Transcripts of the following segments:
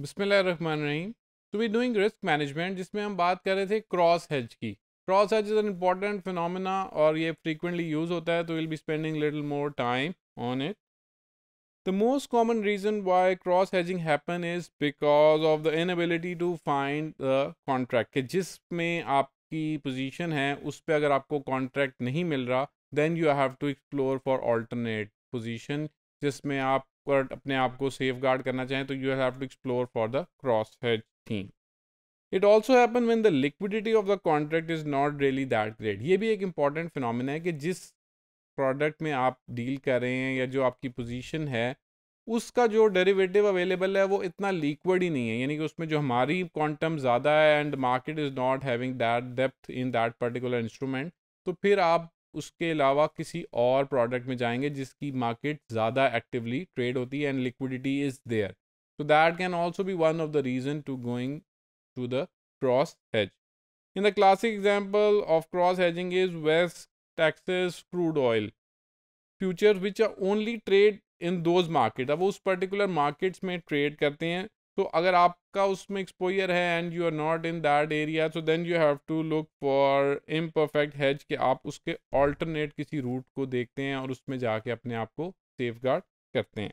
रही तो we doing risk management जिसमें हम बात कर रहे थे क्रॉस हेज की cross hedge is an important phenomena और ये फ्रीकुंटली यूज़ होता है तो will be spending little more time on it the most common reason why cross hedging happen is because of the inability to find the contract जिसमें आपकी position है उस पर अगर आपको कॉन्ट्रैक्ट नहीं मिल रहा then you have to explore for alternate position जिसमें आप अपने आप को सेफ गार्ड करना चाहें तो you have to explore for the cross hedge theme it also happen when the liquidity of the contract is not really that great ये भी एक इंपॉर्टेंट फिनमिना है कि जिस प्रोडक्ट में आप डील कर रहे हैं या जो आपकी पोजीशन है उसका जो डेरिवेटिव अवेलेबल है वो इतना लिक्विड ही नहीं है यानी कि उसमें जो हमारी क्वांटम ज़्यादा है and market is not having that depth in that particular instrument तो फिर आप उसके अलावा किसी और प्रोडक्ट में जाएंगे जिसकी मार्केट ज़्यादा एक्टिवली ट्रेड होती है and liquidity is there so that can also be one of the reason to going to the cross hedge in the classic example of cross hedging is west Texas crude oil future which are only trade in those market अब उस particular markets में trade करते हैं तो अगर आपका उसमें exposure है and you are not in that area so then you have to look for imperfect hedge कि आप उसके ऑल्टरनेट किसी रूट को देखते हैं और उसमें जाके अपने आप को सेफ गार्ड करते हैं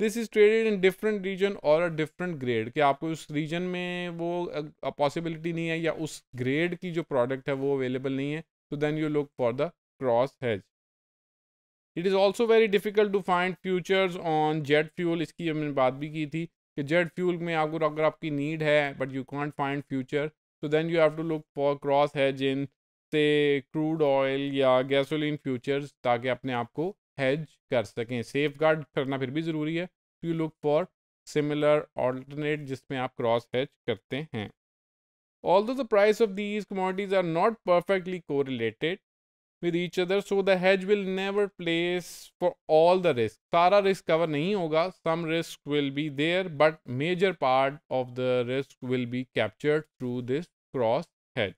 this is traded in different region और अ डिफरेंट ग्रेड कि आपको उस रीजन में वो पॉसिबिलिटी नहीं है या उस ग्रेड की जो प्रोडक्ट है वो अवेलेबल नहीं है तो then you look for the cross hedge it is also very difficult to find futures on jet fuel इसकी हमने बात भी की थी कि जेट फ्यूल में आपको अगर आपकी नीड है but you can't find future तो then you have to look for cross hedge in say crude oil या गैसोलिन फ्यूचर्स ताकि अपने आप को हैज कर सकें सेफ गार्ड करना फिर भी ज़रूरी है तो you look for similar alternate जिसमें आप क्रॉस हैज करते हैं although the price of these commodities are not perfectly correlated with each other so the hedge will never place for all the risk सारा risk cover nahi hoga. some risk will be there but major part of the risk will be captured through this cross hedge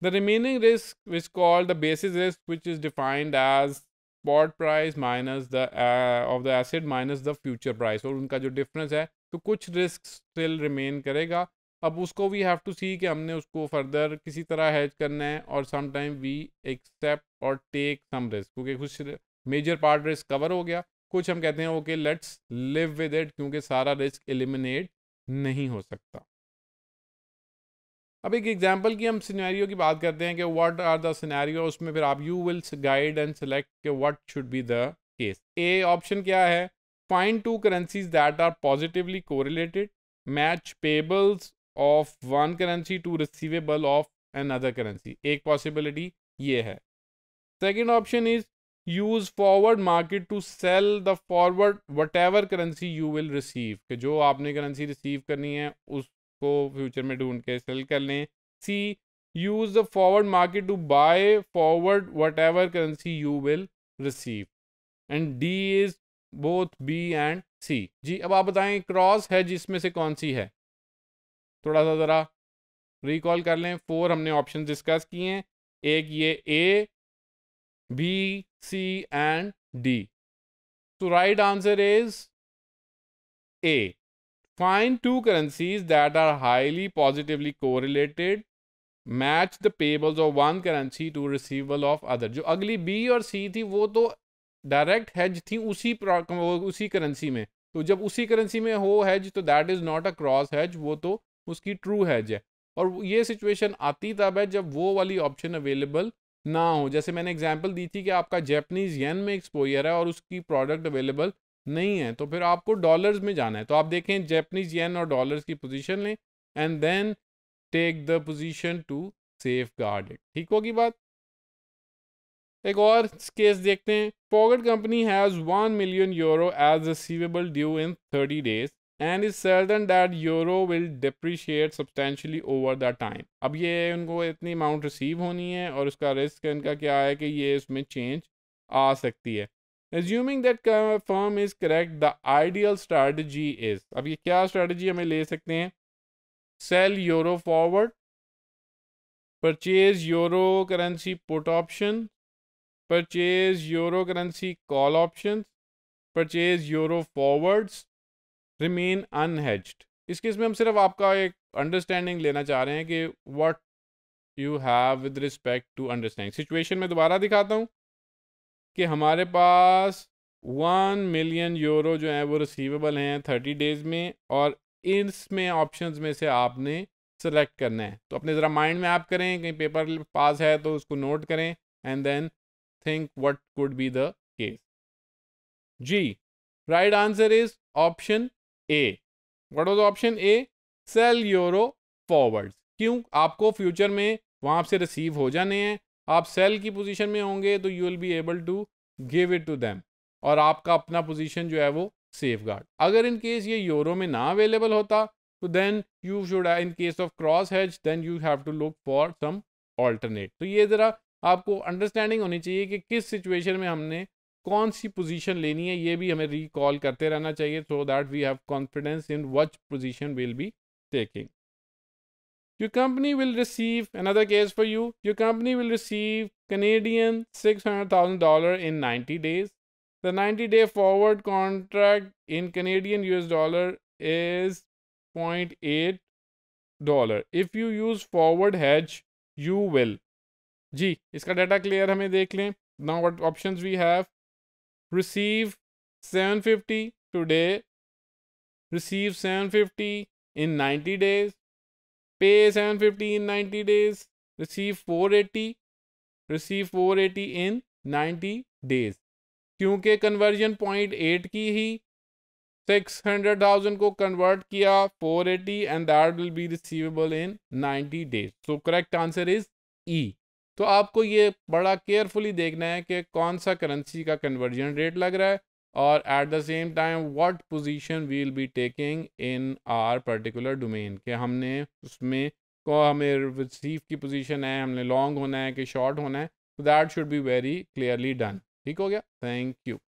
the remaining risk which called the basis risk which is defined as spot price minus the uh, of the asset minus the future price और unka jo difference hai. तो कुछ risk still remain करेगा अब उसको we have to सी कि हमने उसको further किसी तरह हैज करना है और सम टाइम वी एक्सेप्ट और टेक सम रिस्क क्योंकि कुछ मेजर पार्ट रिस्क कवर हो गया कुछ हम कहते हैं okay let's live with it क्योंकि सारा रिस्क एलिमिनेट नहीं हो सकता अब एक एग्जांपल की हम सिनेरियो की बात करते हैं कि व्हाट आर द सिनेरियो उसमें फिर आप you will guide and select के what should be the case A option क्या है find two currencies that are positively correlated match payables of one currency to receivable of another currency एक possibility ये है second option is use forward market to sell the forward whatever currency you will receive कि जो आपने currency receive करनी है उसको future में ढूंढ के सेल कर लें C use the forward market to buy forward whatever currency you will receive and D is both B and C जी अब आप बताएं क्रॉस है जिसमें से कौन सी है थोड़ा सा ज़रा रिकॉल कर लें फोर हमने ऑप्शन डिस्कस किए हैं एक ये A B C and D तो right answer is A find two currencies that are highly positively correlated match the payables of one currency to receivable of other जो अगली बी और सी थी वो तो डायरेक्ट हैज थी उसी उसी करेंसी में तो जब उसी करेंसी में हो हैज तो that is not a cross hedge वो तो उसकी ट्रू हैज है और ये सिचुएशन आती तब है जब वो वाली ऑप्शन अवेलेबल ना हो जैसे मैंने एग्जाम्पल दी थी कि आपका जैपनीज येन में एक्सपोयर है और उसकी प्रोडक्ट अवेलेबल नहीं है तो फिर आपको डॉलर्स में जाना है तो आप देखें जैपनीज येन और डॉलर्स की पोजीशन लें and then take the position to safeguard it ठीक होगी बात एक और केस देखते हैं pocket company has one million euro as receivable due in thirty days and is certain that euro will depreciate substantially over the time अब ये उनको इतनी अमाउंट रिसीव होनी है और उसका रिस्क इनका क्या है कि ये इसमें चेंज आ सकती है assuming that firm is correct the ideal strategy is अब ये क्या स्ट्रेटजी हमें ले सकते हैं sell euro forward purchase euro currency put option purchase euro currency call option purchase euro forwards remain unhedged इस केस में हम सिर्फ आपका एक अंडरस्टैंडिंग लेना चाह रहे हैं कि what you have with respect to understanding situation में दोबारा दिखाता हूँ कि हमारे पास वन मिलियन यूरो जो है वो रिसीवेबल हैं थर्टी डेज़ में और इसमें ऑप्शंस में से आपने सेलेक्ट करना है तो अपने ज़रा माइंड में आप करें कहीं पेपर पास है तो उसको नोट करें and then think what could be the case जी right answer is option A what was option A sell euro forwards क्यों आपको फ्यूचर में वहाँ से रिसीव हो जाने हैं आप सेल की पोजीशन में होंगे तो you will be able to give it to them और आपका अपना पोजीशन जो है वो सेफ गार्ड अगर इन केस ये यूरो में ना अवेलेबल होता तो then you should in case of cross hedge then you have to look for some alternate तो ये ज़रा आपको अंडरस्टैंडिंग होनी चाहिए कि किस सिचुएशन में हमने कौन सी पोजीशन लेनी है ये भी हमें रिकॉल करते रहना चाहिए so that we have confidence in which position will be taking your company will receive another case for you your company will receive Canadian six dollar in ninety days the ninety day forward contract in Canadian U dollar is point dollar if you use forward hedge you will जी इसका data clear हमें देख लें now what option we have receive 750 today receive 750 in 90 days pay 750 in 90 days receive 480 receive 480 in 90 days kyunki conversion point 8 ki hi 600000 ko convert kiya 480 and that will be receivable in 90 days so correct answer is e तो आपको ये बड़ा carefully देखना है कि कौन सा currency का कन्वर्जन रेट लग रहा है और at the same time what position will be taking in our particular domain के हमने उसमें को हमें रिसीव की पोजीशन है हमने लॉन्ग होना है कि शॉर्ट होना है तो that should be very clearly done ठीक हो गया थैंक यू